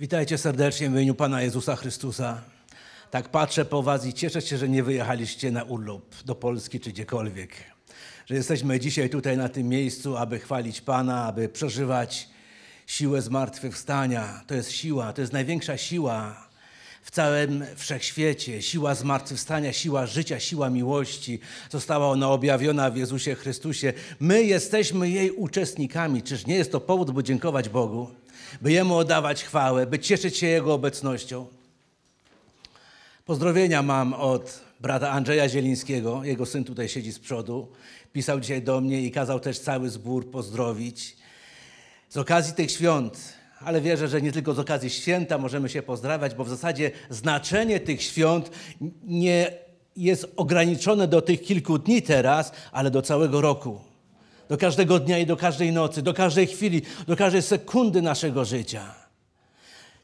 Witajcie serdecznie w imieniu Pana Jezusa Chrystusa. Tak patrzę po Was i cieszę się, że nie wyjechaliście na urlop do Polski czy gdziekolwiek. Że jesteśmy dzisiaj tutaj na tym miejscu, aby chwalić Pana, aby przeżywać siłę zmartwychwstania. To jest siła, to jest największa siła w całym wszechświecie. Siła zmartwychwstania, siła życia, siła miłości. Została ona objawiona w Jezusie Chrystusie. My jesteśmy jej uczestnikami. Czyż nie jest to powód, by dziękować Bogu? by Jemu oddawać chwałę, by cieszyć się Jego obecnością. Pozdrowienia mam od brata Andrzeja Zielińskiego. Jego syn tutaj siedzi z przodu. Pisał dzisiaj do mnie i kazał też cały zbór pozdrowić. Z okazji tych świąt, ale wierzę, że nie tylko z okazji święta możemy się pozdrawiać, bo w zasadzie znaczenie tych świąt nie jest ograniczone do tych kilku dni teraz, ale do całego roku do każdego dnia i do każdej nocy, do każdej chwili, do każdej sekundy naszego życia.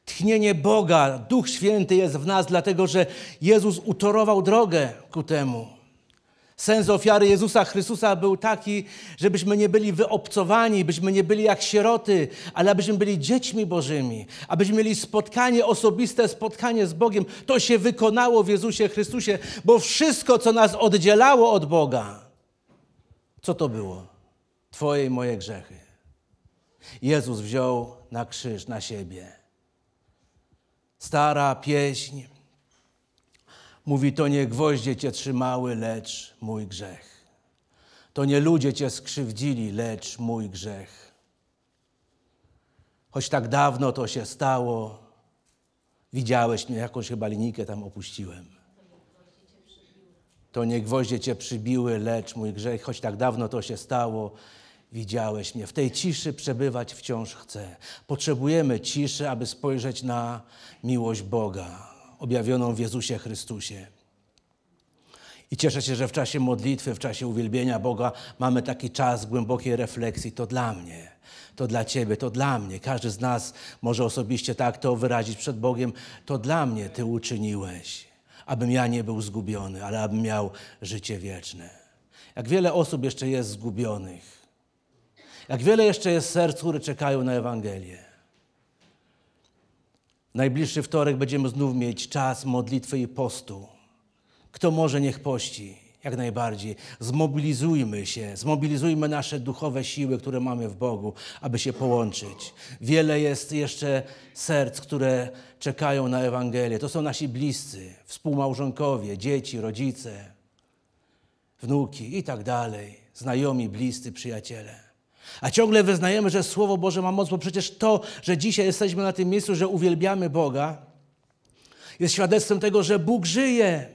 Tchnienie Boga, Duch Święty jest w nas, dlatego że Jezus utorował drogę ku temu. Sens ofiary Jezusa Chrystusa był taki, żebyśmy nie byli wyobcowani, byśmy nie byli jak sieroty, ale abyśmy byli dziećmi Bożymi, abyśmy mieli spotkanie, osobiste spotkanie z Bogiem. To się wykonało w Jezusie Chrystusie, bo wszystko, co nas oddzielało od Boga, co to było? Twoje i moje grzechy. Jezus wziął na krzyż, na siebie. Stara pieśń mówi: To nie gwoździe Cię trzymały, lecz mój grzech. To nie ludzie Cię skrzywdzili, lecz mój grzech. Choć tak dawno to się stało, widziałeś mnie, jakąś chyba linijkę tam opuściłem. To nie gwoździe cię przybiły, lecz mój grzech, choć tak dawno to się stało, widziałeś mnie. W tej ciszy przebywać wciąż chcę. Potrzebujemy ciszy, aby spojrzeć na miłość Boga, objawioną w Jezusie Chrystusie. I cieszę się, że w czasie modlitwy, w czasie uwielbienia Boga mamy taki czas głębokiej refleksji. To dla mnie, to dla Ciebie, to dla mnie. Każdy z nas może osobiście tak to wyrazić przed Bogiem. To dla mnie Ty uczyniłeś, abym ja nie był zgubiony, ale abym miał życie wieczne. Jak wiele osób jeszcze jest zgubionych, jak wiele jeszcze jest serc, które czekają na Ewangelię. Najbliższy wtorek będziemy znów mieć czas modlitwy i postu. Kto może, niech pości, jak najbardziej. Zmobilizujmy się, zmobilizujmy nasze duchowe siły, które mamy w Bogu, aby się połączyć. Wiele jest jeszcze serc, które czekają na Ewangelię. To są nasi bliscy, współmałżonkowie, dzieci, rodzice, wnuki i tak dalej, znajomi, bliscy, przyjaciele. A ciągle wyznajemy, że Słowo Boże ma moc, bo przecież to, że dzisiaj jesteśmy na tym miejscu, że uwielbiamy Boga, jest świadectwem tego, że Bóg żyje,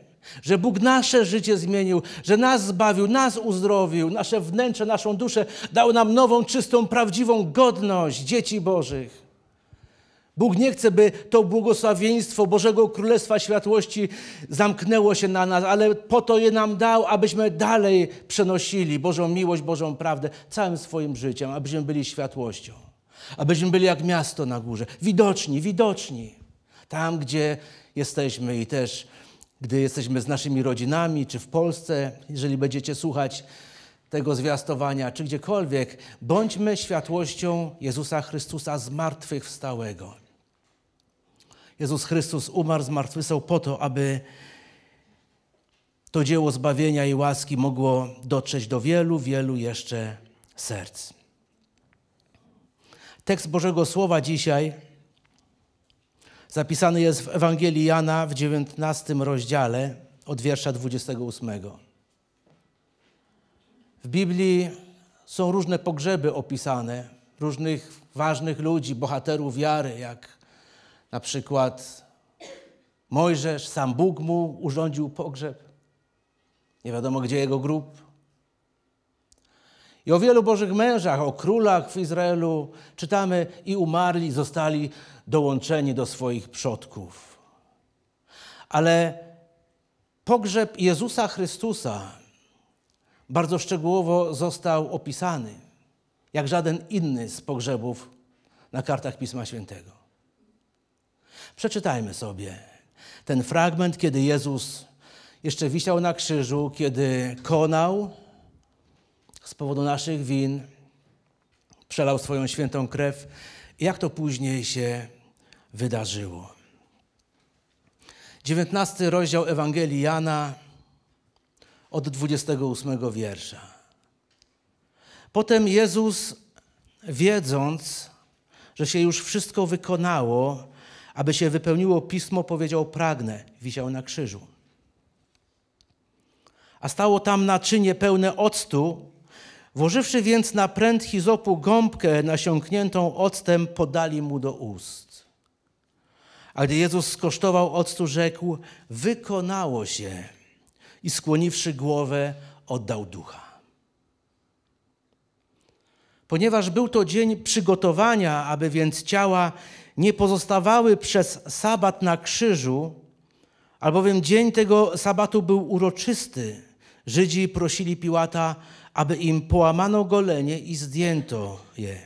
że Bóg nasze życie zmienił, że nas zbawił, nas uzdrowił, nasze wnętrze, naszą duszę, dał nam nową, czystą, prawdziwą godność dzieci Bożych. Bóg nie chce, by to błogosławieństwo Bożego Królestwa Światłości zamknęło się na nas, ale po to je nam dał, abyśmy dalej przenosili Bożą miłość, Bożą prawdę całym swoim życiem, abyśmy byli światłością, abyśmy byli jak miasto na górze, widoczni, widoczni, tam gdzie jesteśmy i też gdy jesteśmy z naszymi rodzinami, czy w Polsce, jeżeli będziecie słuchać tego zwiastowania, czy gdziekolwiek, bądźmy światłością Jezusa Chrystusa zmartwychwstałego. Jezus Chrystus umarł, zmartwychwstał po to, aby to dzieło zbawienia i łaski mogło dotrzeć do wielu, wielu jeszcze serc. Tekst Bożego Słowa dzisiaj zapisany jest w Ewangelii Jana w 19 rozdziale od wiersza 28. W Biblii są różne pogrzeby opisane różnych ważnych ludzi, bohaterów wiary, jak na przykład Mojżesz, sam Bóg mu urządził pogrzeb. Nie wiadomo, gdzie jego grób. I o wielu Bożych mężach, o królach w Izraelu czytamy i umarli, zostali dołączeni do swoich przodków. Ale pogrzeb Jezusa Chrystusa bardzo szczegółowo został opisany, jak żaden inny z pogrzebów na kartach Pisma Świętego. Przeczytajmy sobie ten fragment, kiedy Jezus jeszcze wisiał na krzyżu, kiedy konał z powodu naszych win, przelał swoją świętą krew. Jak to później się wydarzyło? 19 rozdział Ewangelii Jana od 28 wiersza. Potem Jezus, wiedząc, że się już wszystko wykonało, aby się wypełniło pismo, powiedział: Pragnę, wisiał na krzyżu. A stało tam naczynie pełne octu. Włożywszy więc na pręt hizopu gąbkę nasiąkniętą octem, podali mu do ust. A gdy Jezus skosztował octu, rzekł: Wykonało się. I skłoniwszy głowę, oddał ducha. Ponieważ był to dzień przygotowania, aby więc ciała nie pozostawały przez sabat na krzyżu, albowiem dzień tego sabatu był uroczysty. Żydzi prosili Piłata, aby im połamano golenie i zdjęto je.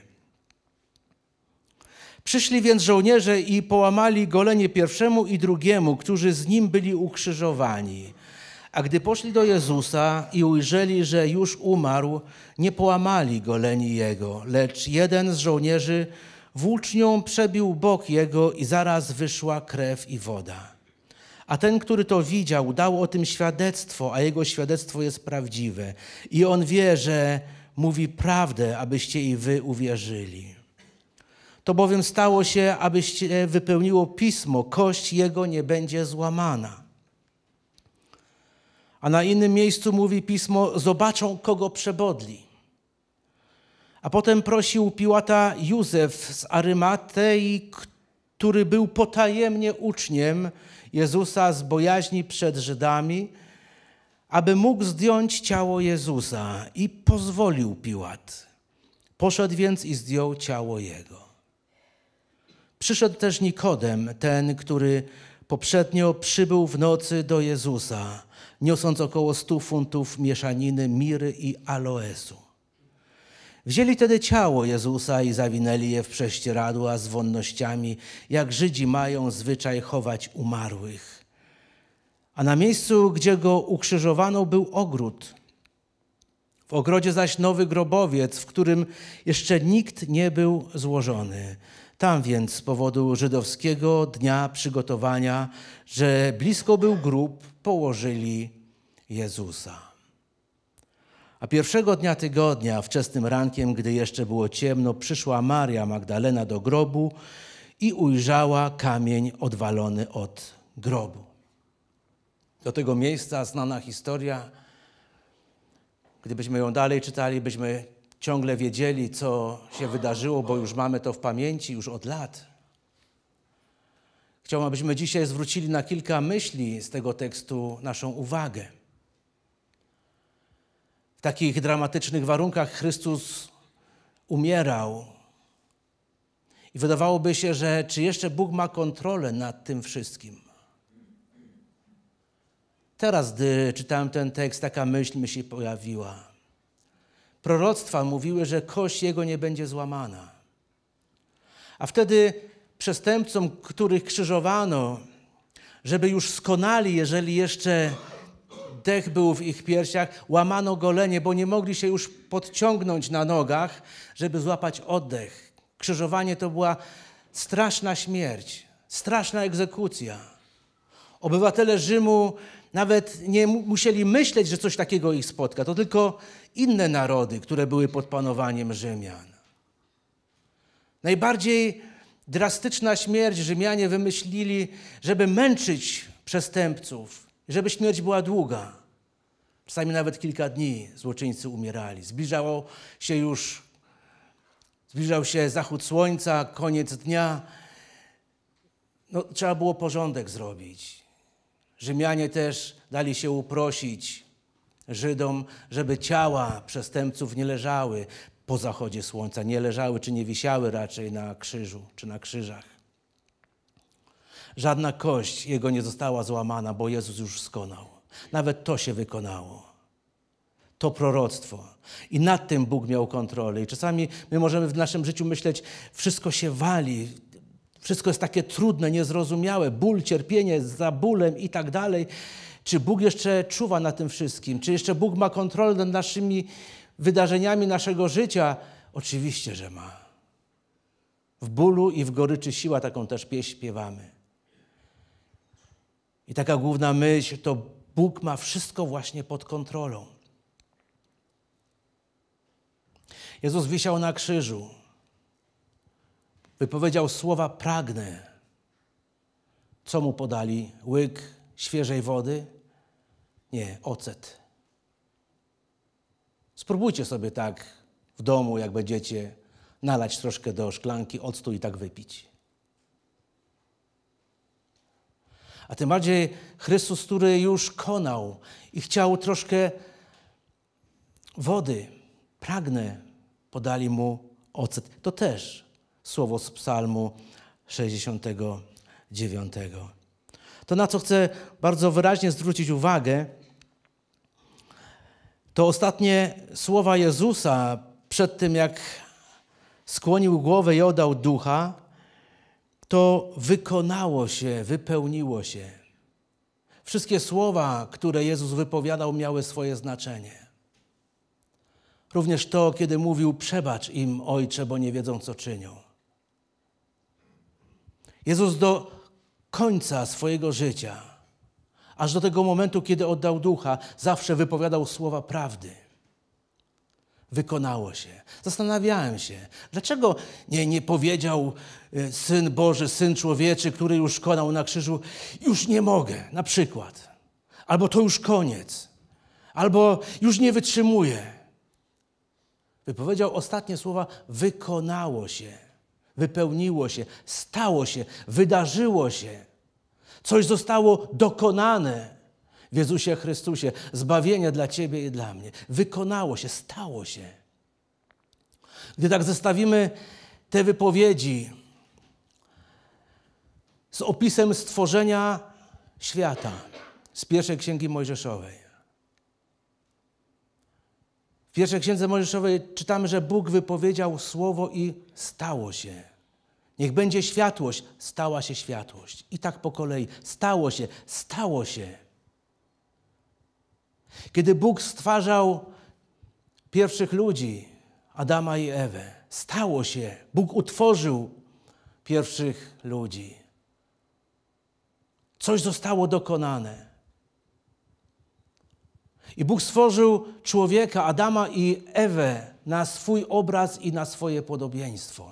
Przyszli więc żołnierze i połamali golenie pierwszemu i drugiemu, którzy z nim byli ukrzyżowani. A gdy poszli do Jezusa i ujrzeli, że już umarł, nie połamali goleni jego, lecz jeden z żołnierzy Włócznią przebił bok jego i zaraz wyszła krew i woda. A ten, który to widział, dał o tym świadectwo, a jego świadectwo jest prawdziwe. I on wie, że mówi prawdę, abyście i wy uwierzyli. To bowiem stało się, abyście wypełniło pismo, kość jego nie będzie złamana. A na innym miejscu mówi pismo: Zobaczą, kogo przebodli. A potem prosił Piłata Józef z Arymatei, który był potajemnie uczniem Jezusa z bojaźni przed Żydami, aby mógł zdjąć ciało Jezusa i pozwolił Piłat. Poszedł więc i zdjął ciało jego. Przyszedł też Nikodem, ten, który poprzednio przybył w nocy do Jezusa, niosąc około stu funtów mieszaniny miry i aloesu. Wzięli tedy ciało Jezusa i zawinęli je w prześcieradła z wonnościami, jak Żydzi mają zwyczaj chować umarłych. A na miejscu, gdzie go ukrzyżowano, był ogród. W ogrodzie zaś nowy grobowiec, w którym jeszcze nikt nie był złożony. Tam więc z powodu żydowskiego dnia przygotowania, że blisko był grób, położyli Jezusa. A pierwszego dnia tygodnia, wczesnym rankiem, gdy jeszcze było ciemno, przyszła Maria Magdalena do grobu i ujrzała kamień odwalony od grobu. Do tego miejsca znana historia. Gdybyśmy ją dalej czytali, byśmy ciągle wiedzieli, co się wydarzyło, bo już mamy to w pamięci już od lat. Chciałbym, abyśmy dzisiaj zwrócili na kilka myśli z tego tekstu naszą uwagę. W takich dramatycznych warunkach Chrystus umierał. I wydawałoby się, że czy jeszcze Bóg ma kontrolę nad tym wszystkim? Teraz, gdy czytałem ten tekst, taka myśl mi się pojawiła. Proroctwa mówiły, że kość jego nie będzie złamana. A wtedy przestępcom, których krzyżowano, żeby już skonali, jeżeli jeszcze Dech był w ich piersiach, łamano golenie, bo nie mogli się już podciągnąć na nogach, żeby złapać oddech. Krzyżowanie to była straszna śmierć, straszna egzekucja. Obywatele Rzymu nawet nie musieli myśleć, że coś takiego ich spotka. To tylko inne narody, które były pod panowaniem Rzymian. Najbardziej drastyczna śmierć Rzymianie wymyślili, żeby męczyć przestępców, żeby śmierć była długa. Czasami nawet kilka dni złoczyńcy umierali. Zbliżało się już, zbliżał się zachód słońca, koniec dnia. No, trzeba było porządek zrobić. Rzymianie też dali się uprosić Żydom, żeby ciała przestępców nie leżały po zachodzie słońca, nie leżały czy nie wisiały raczej na krzyżu czy na krzyżach. Żadna kość Jego nie została złamana, bo Jezus już skonał. Nawet to się wykonało. To proroctwo. I nad tym Bóg miał kontrolę. I czasami my możemy w naszym życiu myśleć, wszystko się wali, wszystko jest takie trudne, niezrozumiałe, ból, cierpienie za bólem i tak dalej. Czy Bóg jeszcze czuwa na tym wszystkim? Czy jeszcze Bóg ma kontrolę nad naszymi wydarzeniami naszego życia? Oczywiście, że ma. W bólu i w goryczy siła taką też pieśń śpiewamy. I taka główna myśl to Bóg ma wszystko właśnie pod kontrolą. Jezus wisiał na krzyżu. Wypowiedział słowa pragnę. Co mu podali? Łyk świeżej wody? Nie, ocet. Spróbujcie sobie tak w domu, jak będziecie, nalać troszkę do szklanki octu i tak wypić. A tym bardziej Chrystus, który już konał i chciał troszkę wody, pragnę, podali mu ocet. To też słowo z Psalmu 69. To, na co chcę bardzo wyraźnie zwrócić uwagę, to ostatnie słowa Jezusa przed tym, jak skłonił głowę i oddał ducha, to wykonało się, wypełniło się. Wszystkie słowa, które Jezus wypowiadał, miały swoje znaczenie. Również to, kiedy mówił: Przebacz im, ojcze, bo nie wiedzą, co czynią. Jezus do końca swojego życia, aż do tego momentu, kiedy oddał ducha, zawsze wypowiadał słowa prawdy wykonało się. Zastanawiałem się, dlaczego nie, nie powiedział e, Syn Boży, Syn Człowieczy, który już konał na krzyżu, już nie mogę, na przykład. Albo to już koniec. Albo już nie wytrzymuję. Wypowiedział ostatnie słowa, wykonało się, wypełniło się, stało się, wydarzyło się. Coś zostało dokonane w Jezusie Chrystusie. Zbawienie dla Ciebie i dla mnie. Wykonało się, stało się. Gdy tak zestawimy te wypowiedzi z opisem stworzenia świata z pierwszej księgi Mojżeszowej. W pierwszej księdze Mojżeszowej czytamy, że Bóg wypowiedział słowo i stało się. Niech będzie światłość, stała się światłość. I tak po kolei, stało się, stało się. Kiedy Bóg stwarzał pierwszych ludzi, Adama i Ewę, stało się, Bóg utworzył pierwszych ludzi. Coś zostało dokonane. I Bóg stworzył człowieka, Adama i Ewę, na swój obraz i na swoje podobieństwo.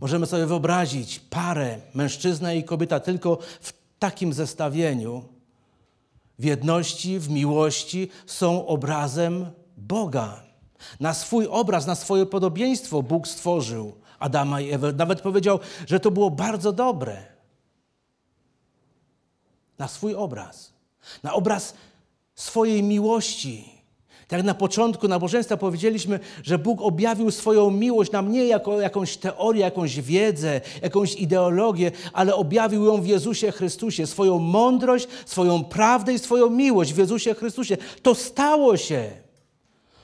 Możemy sobie wyobrazić parę, mężczyzna i kobieta, tylko w takim zestawieniu, w jedności, w miłości są obrazem Boga. Na swój obraz, na swoje podobieństwo Bóg stworzył Adama i Ewę. Nawet powiedział, że to było bardzo dobre. Na swój obraz, na obraz swojej miłości tak na początku nabożeństwa powiedzieliśmy, że Bóg objawił swoją miłość nam nie jako jakąś teorię, jakąś wiedzę, jakąś ideologię, ale objawił ją w Jezusie Chrystusie, swoją mądrość, swoją prawdę i swoją miłość w Jezusie Chrystusie. To stało się.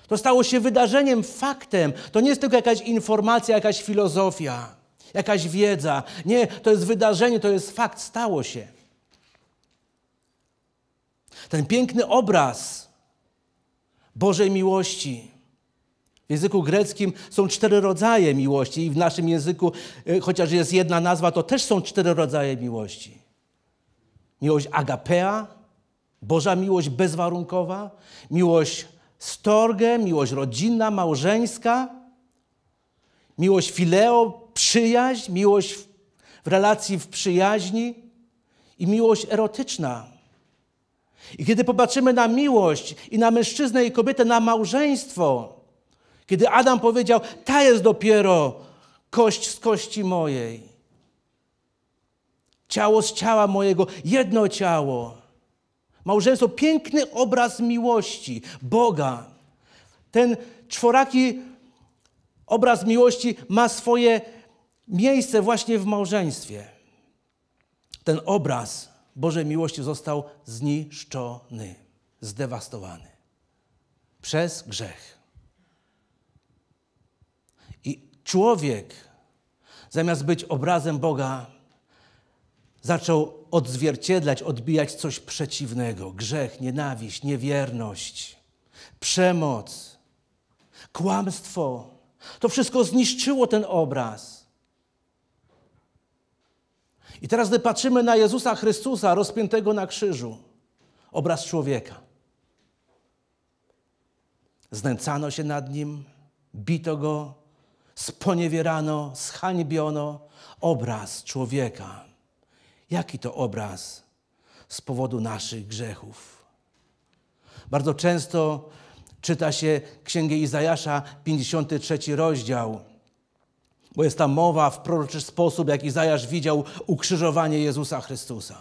To stało się wydarzeniem, faktem. To nie jest tylko jakaś informacja, jakaś filozofia, jakaś wiedza. Nie, to jest wydarzenie, to jest fakt, stało się. Ten piękny obraz Bożej miłości. W języku greckim są cztery rodzaje miłości i w naszym języku, e, chociaż jest jedna nazwa, to też są cztery rodzaje miłości. Miłość agapea, Boża miłość bezwarunkowa, miłość storge, miłość rodzinna, małżeńska, miłość fileo, przyjaźń, miłość w relacji w przyjaźni i miłość erotyczna, i kiedy popatrzymy na miłość i na mężczyznę i kobietę, na małżeństwo, kiedy Adam powiedział, ta jest dopiero kość z kości mojej, ciało z ciała mojego, jedno ciało. Małżeństwo, piękny obraz miłości Boga. Ten czworaki obraz miłości ma swoje miejsce właśnie w małżeństwie. Ten obraz Bożej miłości został zniszczony, zdewastowany przez grzech. I człowiek, zamiast być obrazem Boga, zaczął odzwierciedlać, odbijać coś przeciwnego: grzech, nienawiść, niewierność, przemoc, kłamstwo. To wszystko zniszczyło ten obraz. I teraz, gdy patrzymy na Jezusa Chrystusa rozpiętego na krzyżu, obraz człowieka. Znęcano się nad nim, bito go, sponiewierano, zhańbiono. Obraz człowieka. Jaki to obraz z powodu naszych grzechów? Bardzo często czyta się Księgę Izajasza, 53 rozdział bo jest ta mowa w proroczy sposób, jak Izajasz widział ukrzyżowanie Jezusa Chrystusa.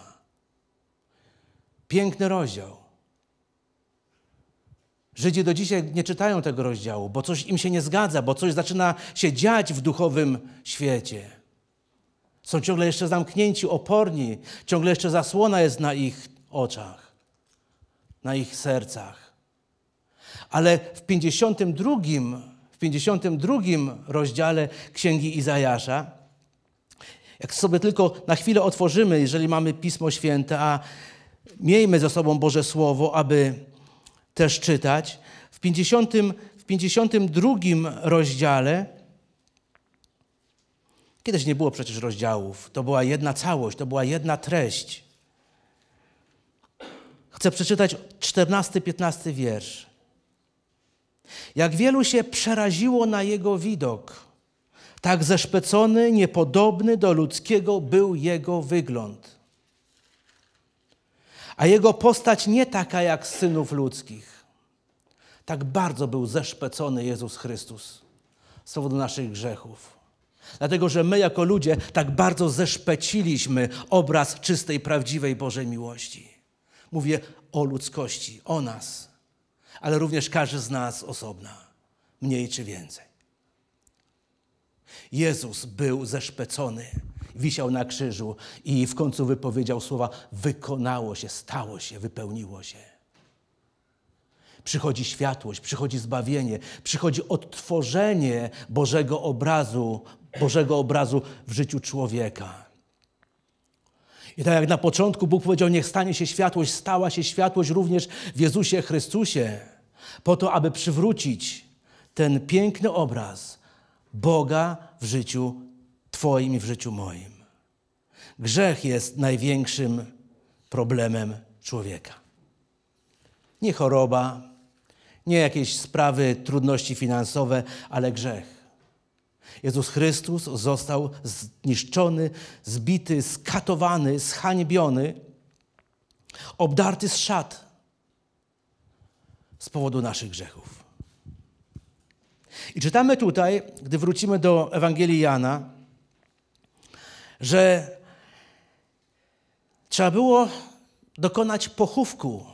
Piękny rozdział. Żydzi do dzisiaj nie czytają tego rozdziału, bo coś im się nie zgadza, bo coś zaczyna się dziać w duchowym świecie. Są ciągle jeszcze zamknięci, oporni, ciągle jeszcze zasłona jest na ich oczach, na ich sercach. Ale w 52 w 52 rozdziale Księgi Izajasza. Jak sobie tylko na chwilę otworzymy, jeżeli mamy Pismo Święte, a miejmy ze sobą Boże Słowo, aby też czytać. W, 50, w 52 rozdziale, kiedyś nie było przecież rozdziałów, to była jedna całość, to była jedna treść. Chcę przeczytać 14-15 wiersz. Jak wielu się przeraziło na jego widok. Tak zeszpecony, niepodobny do ludzkiego był jego wygląd. A jego postać nie taka jak synów ludzkich. Tak bardzo był zeszpecony Jezus Chrystus z powodu naszych grzechów. Dlatego, że my jako ludzie tak bardzo zeszpeciliśmy obraz czystej, prawdziwej Bożej miłości. Mówię o ludzkości, o nas ale również każdy z nas osobna, mniej czy więcej. Jezus był zeszpecony, wisiał na krzyżu i w końcu wypowiedział słowa: Wykonało się, stało się, wypełniło się. Przychodzi światłość, przychodzi zbawienie, przychodzi odtworzenie Bożego obrazu, Bożego obrazu w życiu człowieka. I tak jak na początku Bóg powiedział, niech stanie się światłość, stała się światłość również w Jezusie Chrystusie po to, aby przywrócić ten piękny obraz Boga w życiu Twoim i w życiu moim. Grzech jest największym problemem człowieka. Nie choroba, nie jakieś sprawy, trudności finansowe, ale grzech. Jezus Chrystus został zniszczony, zbity, skatowany, zhańbiony, obdarty z szat z powodu naszych grzechów. I czytamy tutaj, gdy wrócimy do Ewangelii Jana, że trzeba było dokonać pochówku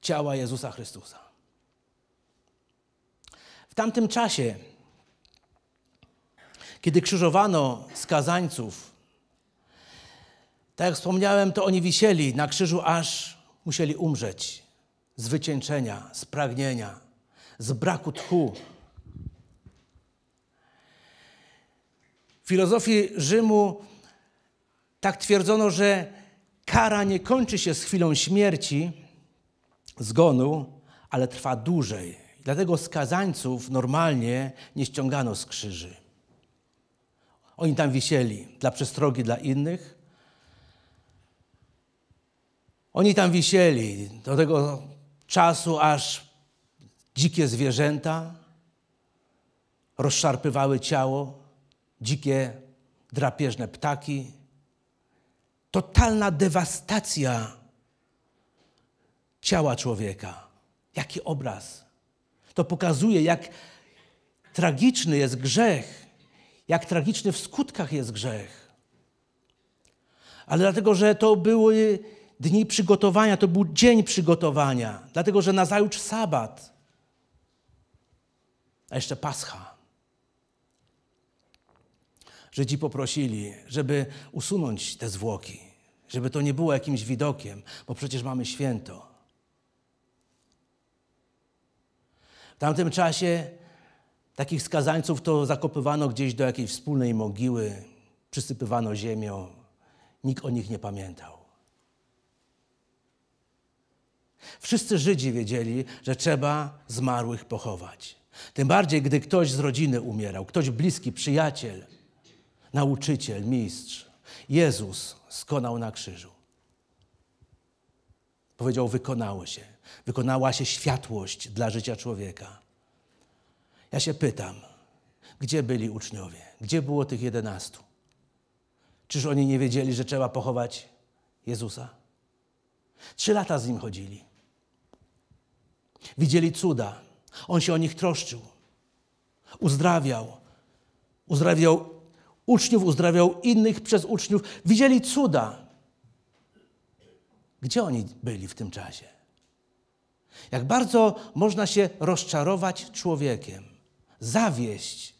ciała Jezusa Chrystusa. W tamtym czasie, kiedy krzyżowano skazańców, tak jak wspomniałem, to oni wisieli na krzyżu, aż musieli umrzeć z wycieńczenia, z pragnienia, z braku tchu. W filozofii Rzymu tak twierdzono, że kara nie kończy się z chwilą śmierci, zgonu, ale trwa dłużej. Dlatego skazańców normalnie nie ściągano z krzyży. Oni tam wisieli dla przestrogi dla innych. Oni tam wisieli, do tego czasu, aż dzikie zwierzęta rozszarpywały ciało, dzikie drapieżne ptaki. Totalna dewastacja ciała człowieka. Jaki obraz. To pokazuje, jak tragiczny jest grzech, jak tragiczny w skutkach jest grzech. Ale dlatego, że to były dni przygotowania, to był dzień przygotowania, dlatego że nazajutrz sabat, a jeszcze Pascha. Żydzi poprosili, żeby usunąć te zwłoki, żeby to nie było jakimś widokiem, bo przecież mamy święto. W tamtym czasie takich skazańców to zakopywano gdzieś do jakiejś wspólnej mogiły, przysypywano ziemią. Nikt o nich nie pamiętał. Wszyscy Żydzi wiedzieli, że trzeba zmarłych pochować. Tym bardziej, gdy ktoś z rodziny umierał, ktoś bliski, przyjaciel, nauczyciel, mistrz. Jezus skonał na krzyżu. Powiedział: Wykonało się. Wykonała się światłość dla życia człowieka. Ja się pytam, gdzie byli uczniowie? Gdzie było tych jedenastu? Czyż oni nie wiedzieli, że trzeba pochować Jezusa? Trzy lata z nim chodzili. Widzieli cuda. On się o nich troszczył. Uzdrawiał. Uzdrawiał uczniów, uzdrawiał innych przez uczniów. Widzieli cuda. Gdzie oni byli w tym czasie? Jak bardzo można się rozczarować człowiekiem, zawieść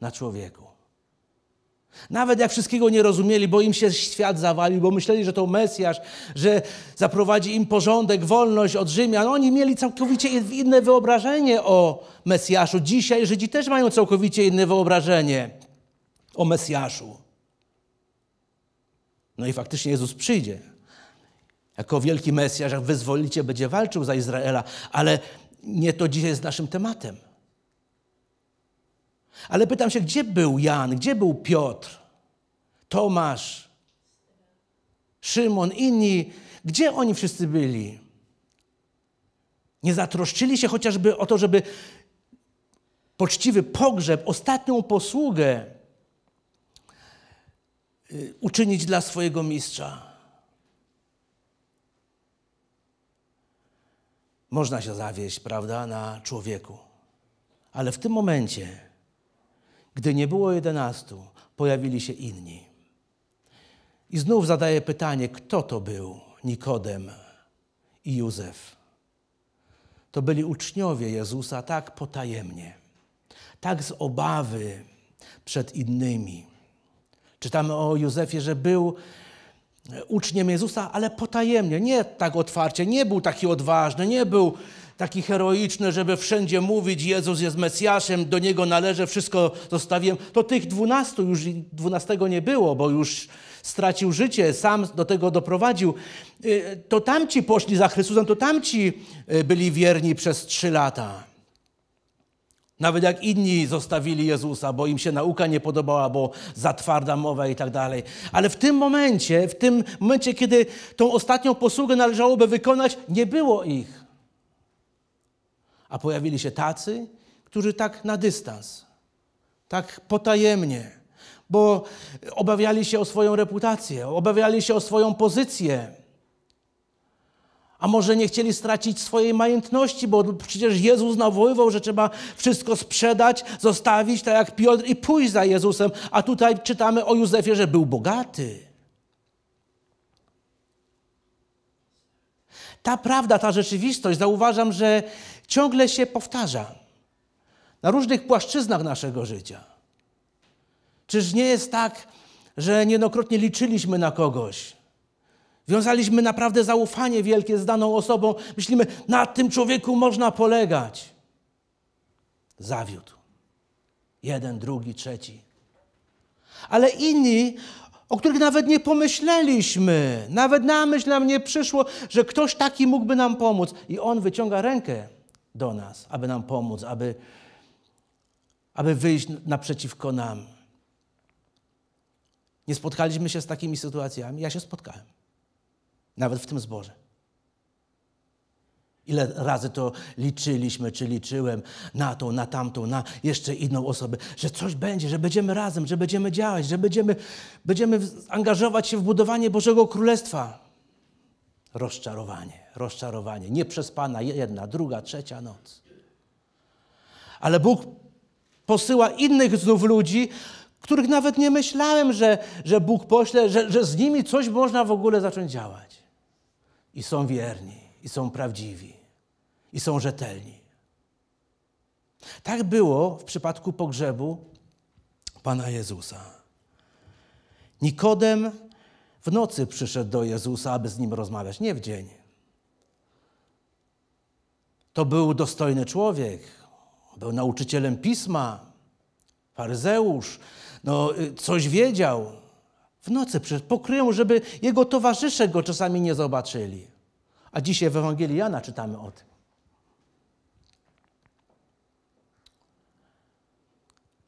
na człowieku. Nawet jak wszystkiego nie rozumieli, bo im się świat zawalił, bo myśleli, że to Mesjasz, że zaprowadzi im porządek, wolność od Rzymian. Oni mieli całkowicie inne wyobrażenie o Mesjaszu. Dzisiaj Żydzi też mają całkowicie inne wyobrażenie o Mesjaszu. No i faktycznie Jezus przyjdzie. Jako wielki Mesjasz, jak wyzwolicie, będzie walczył za Izraela, ale nie to dzisiaj jest naszym tematem. Ale pytam się, gdzie był Jan, gdzie był Piotr, Tomasz, Szymon, inni, gdzie oni wszyscy byli? Nie zatroszczyli się chociażby o to, żeby poczciwy pogrzeb, ostatnią posługę y, uczynić dla swojego mistrza. Można się zawieść, prawda, na człowieku. Ale w tym momencie gdy nie było jedenastu, pojawili się inni. I znów zadaje pytanie, kto to był Nikodem i Józef? To byli uczniowie Jezusa tak potajemnie, tak z obawy przed innymi. Czytamy o Józefie, że był e, uczniem Jezusa, ale potajemnie, nie tak otwarcie, nie był taki odważny, nie był taki heroiczny, żeby wszędzie mówić, Jezus jest Mesjaszem, do Niego należy, wszystko zostawiłem, to tych dwunastu już dwunastego nie było, bo już stracił życie, sam do tego doprowadził. Y, to tamci poszli za Chrystusem, to tamci y, byli wierni przez trzy lata. Nawet jak inni zostawili Jezusa, bo im się nauka nie podobała, bo za twarda mowa i tak dalej. Ale w tym momencie, w tym momencie, kiedy tą ostatnią posługę należałoby wykonać, nie było ich. A pojawili się tacy, którzy tak na dystans, tak potajemnie, bo obawiali się o swoją reputację, obawiali się o swoją pozycję. A może nie chcieli stracić swojej majątności, bo przecież Jezus nawoływał, że trzeba wszystko sprzedać, zostawić, tak jak Piotr, i pójść za Jezusem. A tutaj czytamy o Józefie, że był bogaty. Ta prawda, ta rzeczywistość, zauważam, że ciągle się powtarza na różnych płaszczyznach naszego życia. Czyż nie jest tak, że niejednokrotnie liczyliśmy na kogoś? Wiązaliśmy naprawdę zaufanie wielkie z daną osobą. Myślimy, na tym człowieku można polegać. Zawiódł. Jeden, drugi, trzeci. Ale inni o których nawet nie pomyśleliśmy. Nawet na myśl nam nie przyszło, że ktoś taki mógłby nam pomóc. I On wyciąga rękę do nas, aby nam pomóc, aby, aby wyjść naprzeciwko nam. Nie spotkaliśmy się z takimi sytuacjami. Ja się spotkałem. Nawet w tym zborze. Ile razy to liczyliśmy, czy liczyłem na tą, na tamtą, na jeszcze inną osobę, że coś będzie, że będziemy razem, że będziemy działać, że będziemy, będziemy angażować się w budowanie Bożego Królestwa. Rozczarowanie, rozczarowanie. Nie przez Pana jedna, druga, trzecia noc. Ale Bóg posyła innych znów ludzi, których nawet nie myślałem, że, że Bóg pośle, że, że z nimi coś można w ogóle zacząć działać. I są wierni, i są prawdziwi i są rzetelni. Tak było w przypadku pogrzebu Pana Jezusa. Nikodem w nocy przyszedł do Jezusa, aby z nim rozmawiać, nie w dzień. To był dostojny człowiek, był nauczycielem pisma, faryzeusz, no, y, coś wiedział. W nocy pokrył, żeby jego towarzysze go czasami nie zobaczyli. A dzisiaj w Ewangelii Jana czytamy o tym.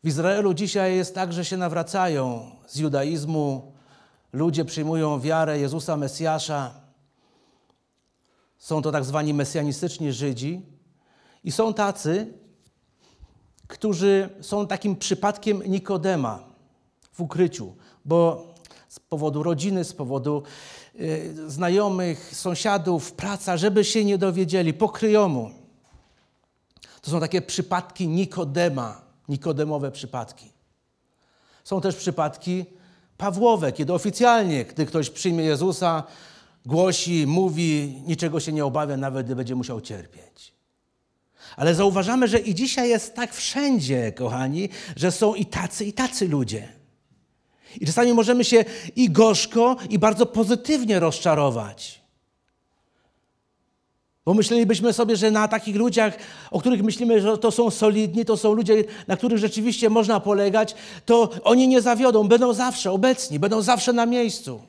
W Izraelu dzisiaj jest tak, że się nawracają z judaizmu, ludzie przyjmują wiarę Jezusa Mesjasza. Są to tak zwani mesjanistyczni Żydzi i są tacy, którzy są takim przypadkiem Nikodema w ukryciu, bo z powodu rodziny, z powodu y, znajomych, sąsiadów, praca, żeby się nie dowiedzieli, pokryjomu. To są takie przypadki Nikodema nikodemowe przypadki. Są też przypadki Pawłowe, kiedy oficjalnie, gdy ktoś przyjmie Jezusa, głosi, mówi, niczego się nie obawia, nawet gdy będzie musiał cierpieć. Ale zauważamy, że i dzisiaj jest tak wszędzie, kochani, że są i tacy, i tacy ludzie. I czasami możemy się i gorzko, i bardzo pozytywnie rozczarować. Bo myślelibyśmy sobie, że na takich ludziach, o których myślimy, że to są solidni, to są ludzie, na których rzeczywiście można polegać, to oni nie zawiodą, będą zawsze obecni, będą zawsze na miejscu,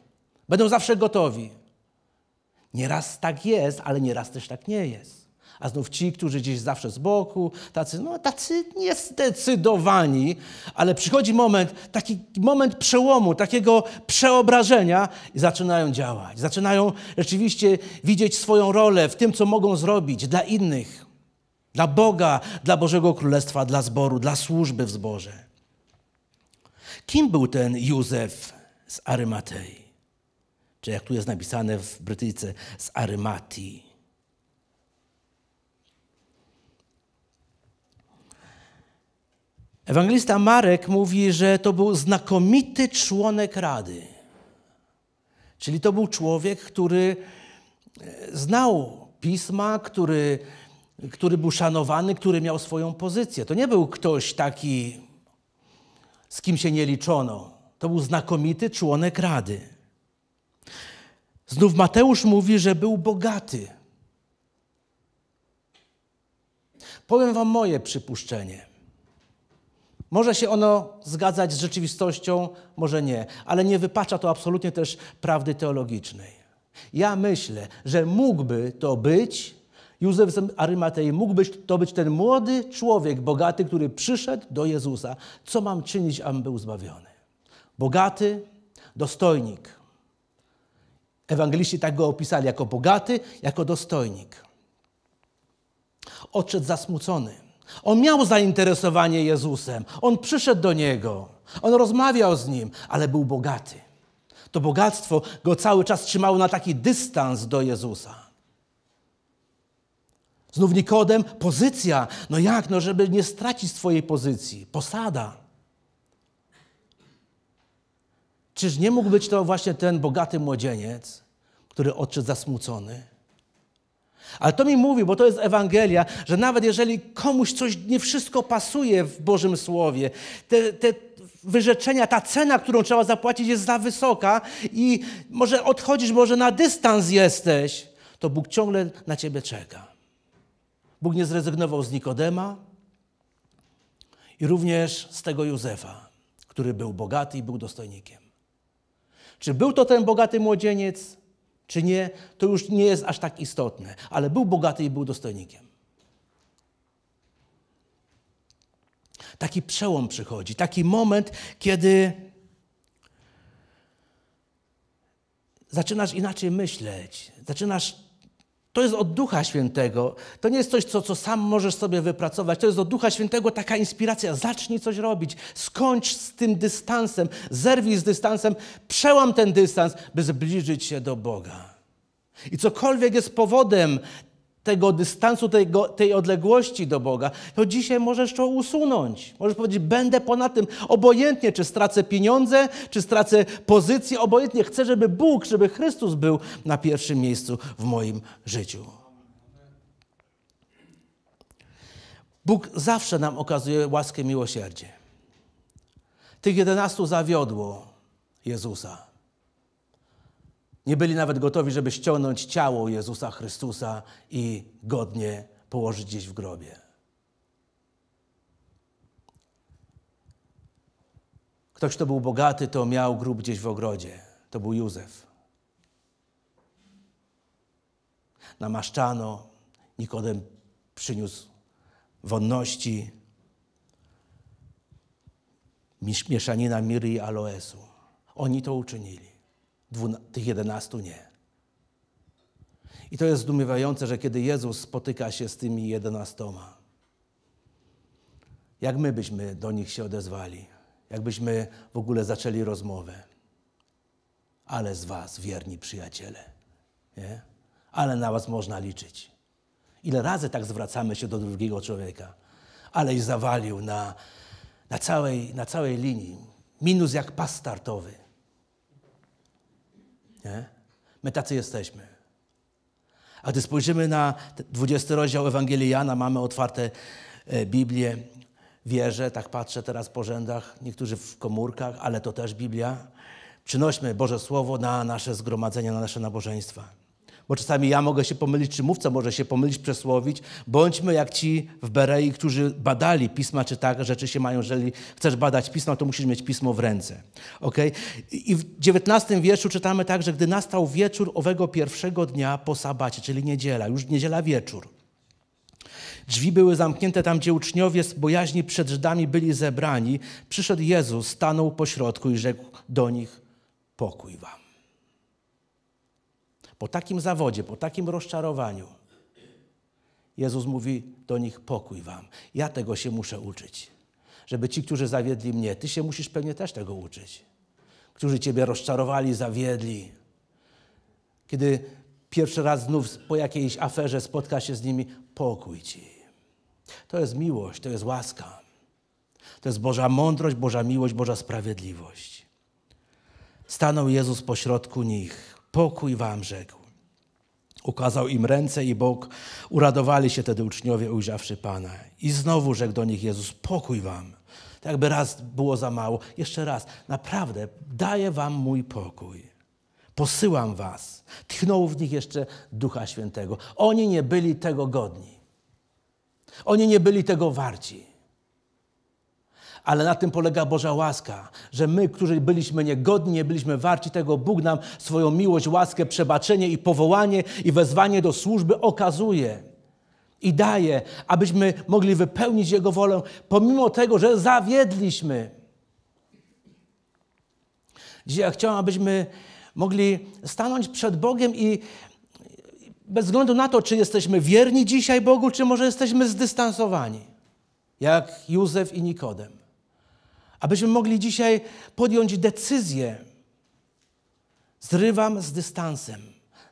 będą zawsze gotowi. Nieraz tak jest, ale nieraz też tak nie jest. A znów ci, którzy gdzieś zawsze z boku, tacy, no tacy niezdecydowani, ale przychodzi moment, taki moment przełomu, takiego przeobrażenia i zaczynają działać. Zaczynają rzeczywiście widzieć swoją rolę w tym, co mogą zrobić dla innych, dla Boga, dla Bożego Królestwa, dla zboru, dla służby w zborze. Kim był ten Józef z Arymatei? Czy jak tu jest napisane w Brytyjce, z Arymatii? Ewangelista Marek mówi, że to był znakomity członek rady. Czyli to był człowiek, który e, znał pisma, który, który był szanowany, który miał swoją pozycję. To nie był ktoś taki, z kim się nie liczono. To był znakomity członek rady. Znów Mateusz mówi, że był bogaty. Powiem Wam moje przypuszczenie. Może się ono zgadzać z rzeczywistością, może nie, ale nie wypacza to absolutnie też prawdy teologicznej. Ja myślę, że mógłby to być, Józef z Arymatei, mógłby to być ten młody człowiek bogaty, który przyszedł do Jezusa. Co mam czynić, abym był zbawiony? Bogaty, dostojnik. Ewangeliści tak go opisali, jako bogaty, jako dostojnik. Odszedł zasmucony on miał zainteresowanie Jezusem, on przyszedł do niego, on rozmawiał z nim, ale był bogaty. To bogactwo go cały czas trzymało na taki dystans do Jezusa. Znów Nikodem pozycja. No jak, no żeby nie stracić swojej pozycji, posada. Czyż nie mógł być to właśnie ten bogaty młodzieniec, który odszedł zasmucony? Ale to mi mówi, bo to jest Ewangelia, że nawet jeżeli komuś coś nie wszystko pasuje w Bożym Słowie, te, te wyrzeczenia, ta cena, którą trzeba zapłacić, jest za wysoka i może odchodzisz, może na dystans jesteś, to Bóg ciągle na ciebie czeka. Bóg nie zrezygnował z Nikodema i również z tego Józefa, który był bogaty i był dostojnikiem. Czy był to ten bogaty młodzieniec? czy nie, to już nie jest aż tak istotne, ale był bogaty i był dostojnikiem. Taki przełom przychodzi, taki moment, kiedy zaczynasz inaczej myśleć, zaczynasz to jest od Ducha Świętego. To nie jest coś, co, co sam możesz sobie wypracować. To jest od Ducha Świętego taka inspiracja. Zacznij coś robić. Skończ z tym dystansem. Zerwij z dystansem. Przełam ten dystans, by zbliżyć się do Boga. I cokolwiek jest powodem tego dystansu, tego, tej odległości do Boga, to dzisiaj możesz to usunąć. Możesz powiedzieć, będę ponad tym, obojętnie, czy stracę pieniądze, czy stracę pozycję, obojętnie. Chcę, żeby Bóg, żeby Chrystus był na pierwszym miejscu w moim życiu. Bóg zawsze nam okazuje łaskę miłosierdzie. Tych jedenastu zawiodło Jezusa. Nie byli nawet gotowi, żeby ściągnąć ciało Jezusa Chrystusa i godnie położyć gdzieś w grobie. Ktoś, kto był bogaty, to miał grób gdzieś w ogrodzie. To był Józef. Namaszczano, Nikodem przyniósł wonności, mieszanina miry i aloesu. Oni to uczynili tych jedenastu nie. I to jest zdumiewające, że kiedy Jezus spotyka się z tymi jedenastoma, jak my byśmy do nich się odezwali, jakbyśmy w ogóle zaczęli rozmowę. Ale z was, wierni przyjaciele, nie? ale na was można liczyć. Ile razy tak zwracamy się do drugiego człowieka, aleś zawalił na, na, całej, na całej linii, minus jak pas startowy. Nie? My tacy jesteśmy. A gdy spojrzymy na 20 rozdział Ewangelii Jana, mamy otwarte e, Biblię, wierzę, tak patrzę teraz po rzędach, niektórzy w komórkach, ale to też Biblia. Przynośmy Boże Słowo na nasze zgromadzenia, na nasze nabożeństwa bo czasami ja mogę się pomylić, czy mówca może się pomylić, przesłowić. Bądźmy jak ci w Berei, którzy badali pisma, czy tak rzeczy się mają. Jeżeli chcesz badać pisma, to musisz mieć pismo w ręce. Okay? I w XIX wierszu czytamy tak, że gdy nastał wieczór owego pierwszego dnia po sabacie, czyli niedziela, już niedziela wieczór, Drzwi były zamknięte tam, gdzie uczniowie z bojaźni przed Żydami byli zebrani. Przyszedł Jezus, stanął pośrodku i rzekł do nich: Pokój wam. Po takim zawodzie, po takim rozczarowaniu, Jezus mówi do nich: pokój wam. Ja tego się muszę uczyć. Żeby ci, którzy zawiedli mnie, ty się musisz pewnie też tego uczyć. Którzy ciebie rozczarowali, zawiedli. Kiedy pierwszy raz znów po jakiejś aferze spotka się z nimi, pokój ci. To jest miłość, to jest łaska. To jest Boża mądrość, Boża miłość, Boża sprawiedliwość. Stanął Jezus pośrodku nich Pokój wam rzekł. Ukazał im ręce i bok. Uradowali się tedy uczniowie, ujrzawszy Pana. I znowu rzekł do nich Jezus, pokój wam. Tak jakby raz było za mało. Jeszcze raz, naprawdę daję wam mój pokój. Posyłam was. Tchnął w nich jeszcze Ducha Świętego. Oni nie byli tego godni. Oni nie byli tego warci. Ale na tym polega Boża łaska, że my, którzy byliśmy niegodni, nie byliśmy warci tego, Bóg nam swoją miłość, łaskę, przebaczenie i powołanie i wezwanie do służby okazuje i daje, abyśmy mogli wypełnić Jego wolę, pomimo tego, że zawiedliśmy. Dzisiaj ja chciałam, abyśmy mogli stanąć przed Bogiem i bez względu na to, czy jesteśmy wierni dzisiaj Bogu, czy może jesteśmy zdystansowani, jak Józef i Nikodem abyśmy mogli dzisiaj podjąć decyzję. Zrywam z dystansem,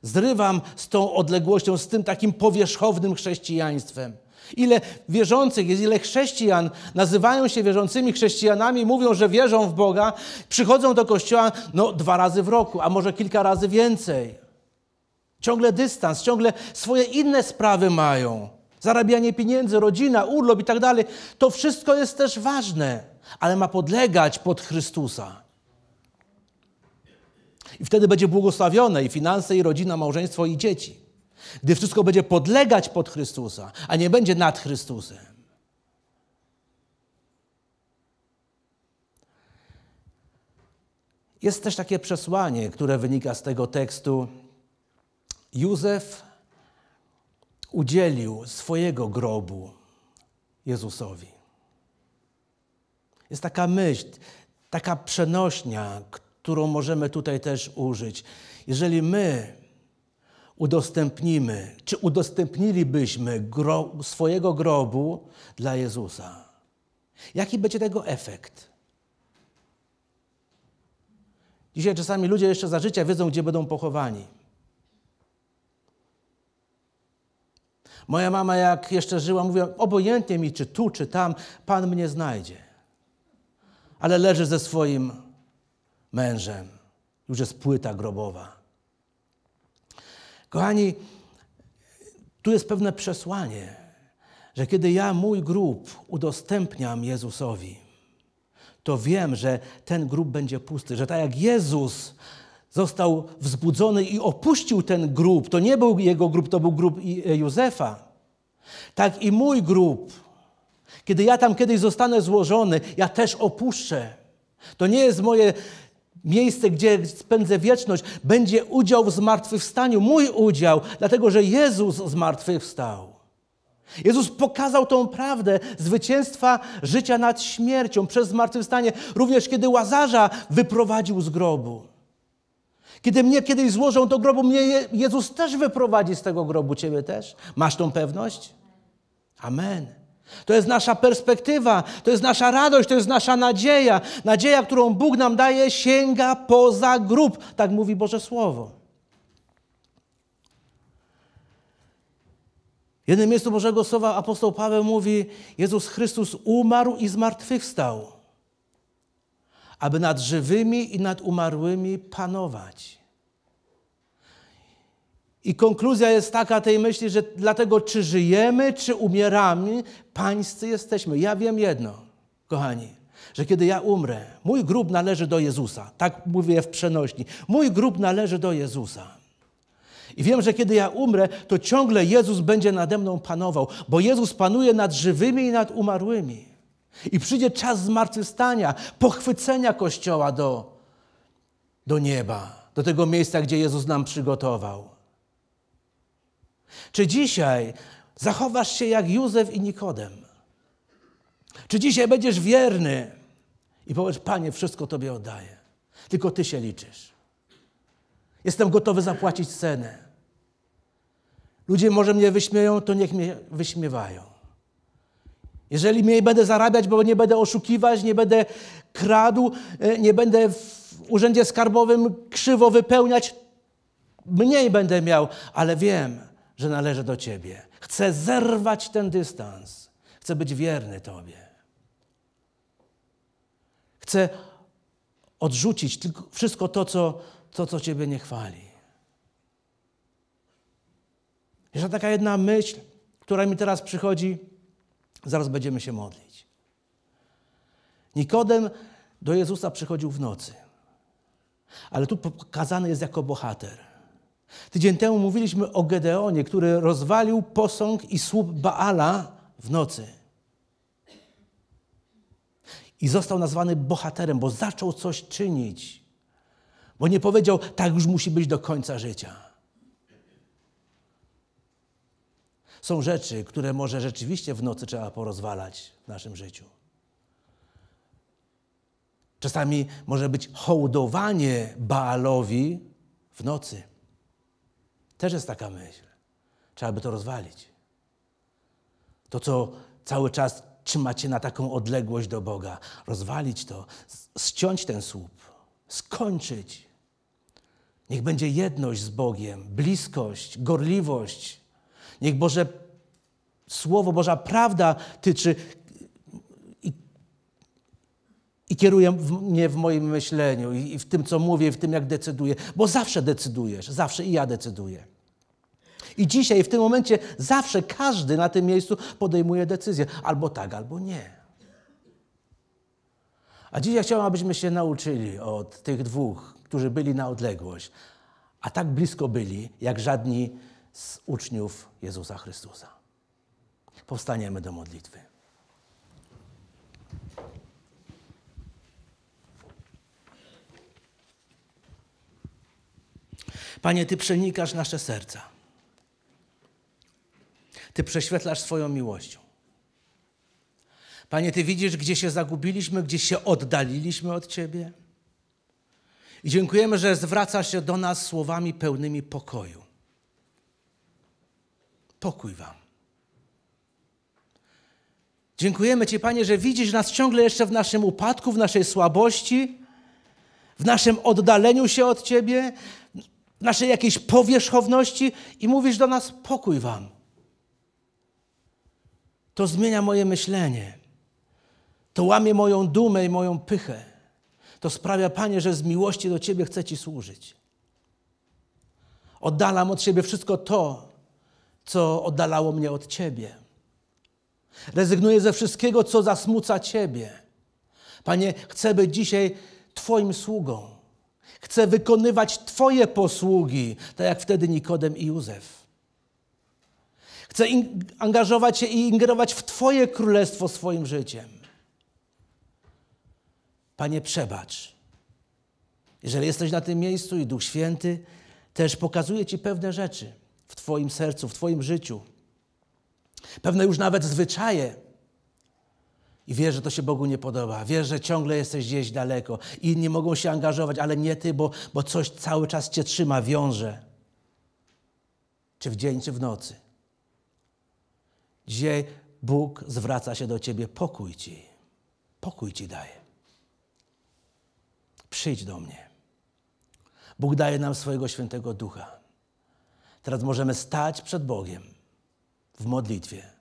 zrywam z tą odległością, z tym takim powierzchownym chrześcijaństwem. Ile wierzących jest, ile chrześcijan nazywają się wierzącymi chrześcijanami, mówią, że wierzą w Boga, przychodzą do kościoła no, dwa razy w roku, a może kilka razy więcej. Ciągle dystans, ciągle swoje inne sprawy mają. Zarabianie pieniędzy, rodzina, urlop i tak dalej. To wszystko jest też ważne ale ma podlegać pod Chrystusa. I wtedy będzie błogosławione i finanse, i rodzina, małżeństwo, i dzieci. Gdy wszystko będzie podlegać pod Chrystusa, a nie będzie nad Chrystusem. Jest też takie przesłanie, które wynika z tego tekstu. Józef udzielił swojego grobu Jezusowi. Jest taka myśl, taka przenośnia, którą możemy tutaj też użyć. Jeżeli my udostępnimy, czy udostępnilibyśmy gro, swojego grobu dla Jezusa, jaki będzie tego efekt? Dzisiaj czasami ludzie jeszcze za życia wiedzą, gdzie będą pochowani. Moja mama, jak jeszcze żyła, mówiła: Obojętnie mi, czy tu, czy tam, Pan mnie znajdzie ale leży ze swoim mężem. Już jest płyta grobowa. Kochani, tu jest pewne przesłanie, że kiedy ja mój grób udostępniam Jezusowi, to wiem, że ten grób będzie pusty, że tak jak Jezus został wzbudzony i opuścił ten grób, to nie był jego grób, to był grób e, Józefa, tak i mój grób kiedy ja tam kiedyś zostanę złożony, ja też opuszczę. To nie jest moje miejsce, gdzie spędzę wieczność. Będzie udział w zmartwychwstaniu, mój udział, dlatego że Jezus zmartwychwstał. Jezus pokazał tą prawdę zwycięstwa życia nad śmiercią przez zmartwychwstanie, również kiedy Łazarza wyprowadził z grobu. Kiedy mnie kiedyś złożą do grobu, mnie Jezus też wyprowadzi z tego grobu, ciebie też. Masz tą pewność? Amen. To jest nasza perspektywa, to jest nasza radość, to jest nasza nadzieja. Nadzieja, którą Bóg nam daje, sięga poza grób. Tak mówi Boże Słowo. W jednym miejscu Bożego Słowa apostoł Paweł mówi: Jezus Chrystus umarł i zmartwychwstał, aby nad żywymi i nad umarłymi panować. I konkluzja jest taka tej myśli, że dlatego czy żyjemy, czy umieramy, pańscy jesteśmy. Ja wiem jedno, kochani, że kiedy ja umrę, mój grób należy do Jezusa. Tak mówię w przenośni. Mój grób należy do Jezusa. I wiem, że kiedy ja umrę, to ciągle Jezus będzie nade mną panował, bo Jezus panuje nad żywymi i nad umarłymi. I przyjdzie czas zmartwychwstania, pochwycenia Kościoła do, do nieba, do tego miejsca, gdzie Jezus nam przygotował. Czy dzisiaj zachowasz się jak Józef i Nikodem? Czy dzisiaj będziesz wierny i powiesz, Panie, wszystko Tobie oddaję, tylko Ty się liczysz. Jestem gotowy zapłacić cenę. Ludzie może mnie wyśmieją, to niech mnie wyśmiewają. Jeżeli mniej będę zarabiać, bo nie będę oszukiwać, nie będę kradł, e, nie będę w urzędzie skarbowym krzywo wypełniać, mniej będę miał, ale wiem, że należy do Ciebie. Chcę zerwać ten dystans. Chcę być wierny Tobie. Chcę odrzucić tylko, wszystko to co, to, co Ciebie nie chwali. Jeszcze taka jedna myśl, która mi teraz przychodzi, zaraz będziemy się modlić. Nikodem do Jezusa przychodził w nocy, ale tu pokazany jest jako bohater. Tydzień temu mówiliśmy o Gedeonie, który rozwalił posąg i słup Baala w nocy. I został nazwany bohaterem, bo zaczął coś czynić. Bo nie powiedział, tak już musi być do końca życia. Są rzeczy, które może rzeczywiście w nocy trzeba porozwalać w naszym życiu. Czasami może być hołdowanie Baalowi w nocy. Też jest taka myśl. Trzeba by to rozwalić. To, co cały czas trzymacie na taką odległość do Boga, rozwalić to, ściąć ten słup, skończyć. Niech będzie jedność z Bogiem, bliskość, gorliwość. Niech Boże Słowo, Boża prawda tyczy i kieruje mnie w moim myśleniu i w tym, co mówię, w tym, jak decyduję, bo zawsze decydujesz, zawsze i ja decyduję. I dzisiaj, w tym momencie, zawsze każdy na tym miejscu podejmuje decyzję albo tak, albo nie. A dzisiaj chciałbym, abyśmy się nauczyli od tych dwóch, którzy byli na odległość, a tak blisko byli, jak żadni z uczniów Jezusa Chrystusa. Powstaniemy do modlitwy. Panie, Ty przenikasz nasze serca. Ty prześwietlasz swoją miłością. Panie, Ty widzisz, gdzie się zagubiliśmy, gdzie się oddaliliśmy od Ciebie. I dziękujemy, że zwraca się do nas słowami pełnymi pokoju. Pokój Wam. Dziękujemy Ci, Panie, że widzisz nas ciągle jeszcze w naszym upadku, w naszej słabości, w naszym oddaleniu się od Ciebie, naszej jakiejś powierzchowności i mówisz do nas: pokój wam. To zmienia moje myślenie. To łamie moją dumę i moją pychę. To sprawia, Panie, że z miłości do Ciebie chcę Ci służyć. Oddalam od siebie wszystko to, co oddalało mnie od Ciebie. Rezygnuję ze wszystkiego, co zasmuca Ciebie. Panie, chcę być dzisiaj Twoim sługą. Chcę wykonywać Twoje posługi, tak jak wtedy Nikodem i Józef. Chcę angażować się i ingerować w Twoje królestwo swoim życiem. Panie, przebacz. Jeżeli jesteś na tym miejscu i Duch Święty też pokazuje Ci pewne rzeczy w Twoim sercu, w Twoim życiu, pewne już nawet zwyczaje, i wiesz, że to się Bogu nie podoba. Wiesz, że ciągle jesteś gdzieś daleko. Inni mogą się angażować, ale nie ty, bo, bo coś cały czas cię trzyma, wiąże. Czy w dzień, czy w nocy. Dzisiaj Bóg zwraca się do ciebie, pokój ci. Pokój ci daje. Przyjdź do mnie. Bóg daje nam swojego świętego ducha. Teraz możemy stać przed Bogiem w modlitwie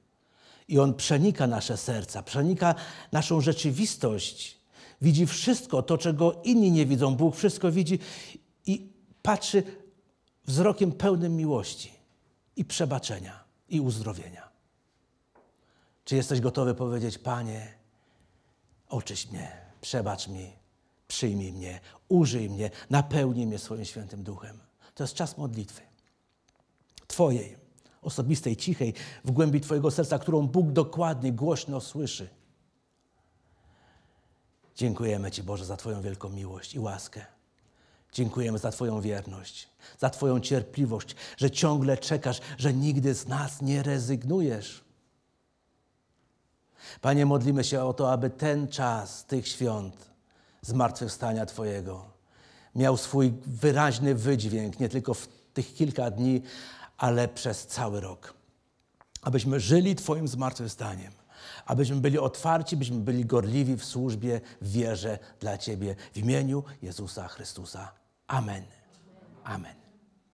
i on przenika nasze serca, przenika naszą rzeczywistość. Widzi wszystko to, czego inni nie widzą. Bóg wszystko widzi i patrzy wzrokiem pełnym miłości i przebaczenia i uzdrowienia. Czy jesteś gotowy powiedzieć: Panie, oczyś mnie, przebacz mi, przyjmij mnie, użyj mnie, napełnij mnie swoim świętym duchem? To jest czas modlitwy. Twojej osobistej, cichej, w głębi Twojego serca, którą Bóg dokładnie, głośno słyszy. Dziękujemy Ci, Boże, za Twoją wielką miłość i łaskę. Dziękujemy za Twoją wierność, za Twoją cierpliwość, że ciągle czekasz, że nigdy z nas nie rezygnujesz. Panie, modlimy się o to, aby ten czas tych świąt zmartwychwstania Twojego miał swój wyraźny wydźwięk nie tylko w tych kilka dni, ale przez cały rok. Abyśmy żyli Twoim zmartwychwstaniem abyśmy byli otwarci, byśmy byli gorliwi w służbie, w wierze dla Ciebie. W imieniu Jezusa Chrystusa. Amen. Amen.